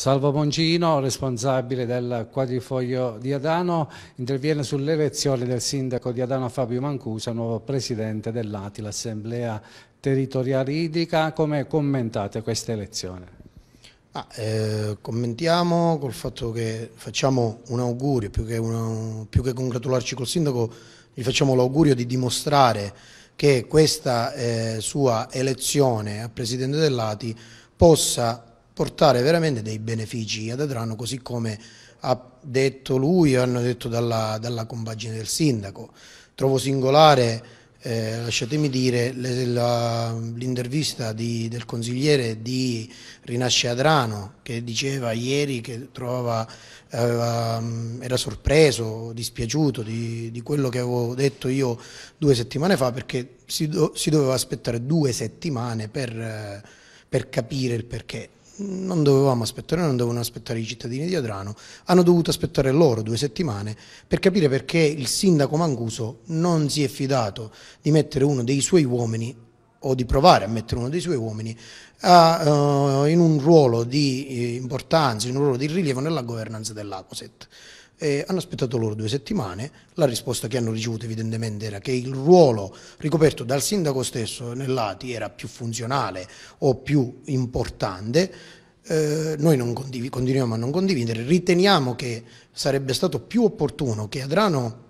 Salvo Mongino, responsabile del quadrifoglio di Adano, interviene sull'elezione del sindaco di Adano Fabio Mancusa, nuovo presidente dell'ATI, l'Assemblea Territoriale Idrica. Come commentate questa elezione? Ah, eh, commentiamo col fatto che facciamo un augurio, più che, una, più che congratularci col sindaco, gli facciamo l'augurio di dimostrare che questa eh, sua elezione a presidente dell'ATI possa portare veramente dei benefici ad Adrano così come ha detto lui e hanno detto dalla, dalla compagine del sindaco. Trovo singolare eh, lasciatemi dire, l'intervista del consigliere di Rinasce Adrano che diceva ieri che trovava, aveva, mm, era sorpreso, dispiaciuto di, di, quello che avevo detto io due settimane fa perché si, do, si doveva aspettare due settimane per, eh, per capire il perché non dovevamo aspettare, non dovevano aspettare i cittadini di Adrano, hanno dovuto aspettare loro due settimane per capire perché il sindaco Mancuso non si è fidato di mettere uno dei suoi uomini o di provare a mettere uno dei suoi uomini a, uh, in un ruolo di eh, importanza, in un ruolo di rilievo nella governanza dell'Acoset. Eh, hanno aspettato loro due settimane, la risposta che hanno ricevuto evidentemente era che il ruolo ricoperto dal sindaco stesso nell'ATI era più funzionale o più importante, eh, noi continuiamo a non condividere, riteniamo che sarebbe stato più opportuno che Adrano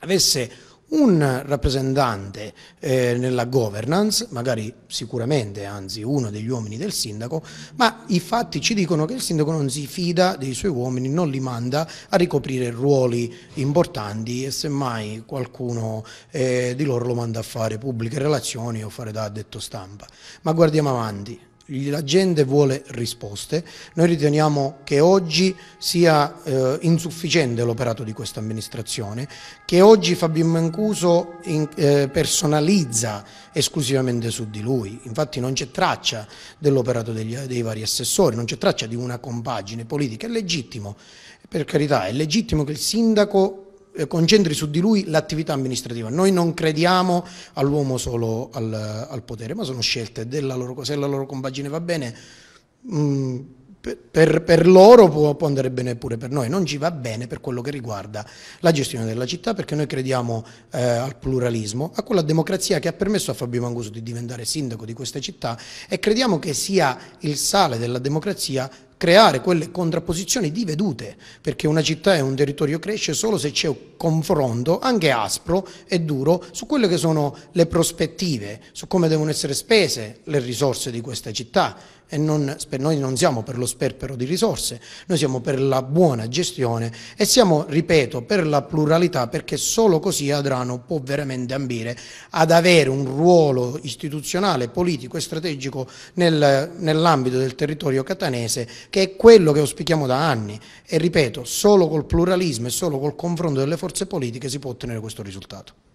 avesse un rappresentante eh, nella governance, magari sicuramente, anzi uno degli uomini del sindaco, ma i fatti ci dicono che il sindaco non si fida dei suoi uomini, non li manda a ricoprire ruoli importanti e semmai qualcuno eh, di loro lo manda a fare pubbliche relazioni o fare da addetto stampa. Ma guardiamo avanti, la gente vuole risposte. Noi riteniamo che oggi sia eh, insufficiente l'operato di questa amministrazione, che oggi Fabio Mancuso in, eh, personalizza esclusivamente su di lui. Infatti non c'è traccia dell'operato dei vari assessori, non c'è traccia di una compagine politica. È legittimo, per carità, è legittimo che il sindaco eh, concentri su di lui l'attività amministrativa. Noi non crediamo all'uomo solo al, al, potere, ma sono scelte della loro, se la loro compagine va bene. Mm, per, per, loro può, può, andare bene pure per noi, non ci va bene per quello che riguarda la gestione della città perché noi crediamo eh, al pluralismo, a quella democrazia che ha permesso a Fabio Manguso di diventare sindaco di questa città e crediamo che sia il sale della democrazia creare quelle contrapposizioni di vedute, perché una città e un territorio cresce solo se c'è un confronto, anche aspro e duro, su quelle che sono le prospettive, su come devono essere spese le risorse di questa città, e non, noi non siamo per lo sperpero di risorse, noi siamo per la buona gestione e siamo, ripeto, per la pluralità perché solo così Adrano può veramente ambire ad avere un ruolo istituzionale, politico e strategico nel, nell'ambito del territorio catanese che è quello che auspichiamo da anni e ripeto, solo col pluralismo e solo col confronto delle forze politiche si può ottenere questo risultato.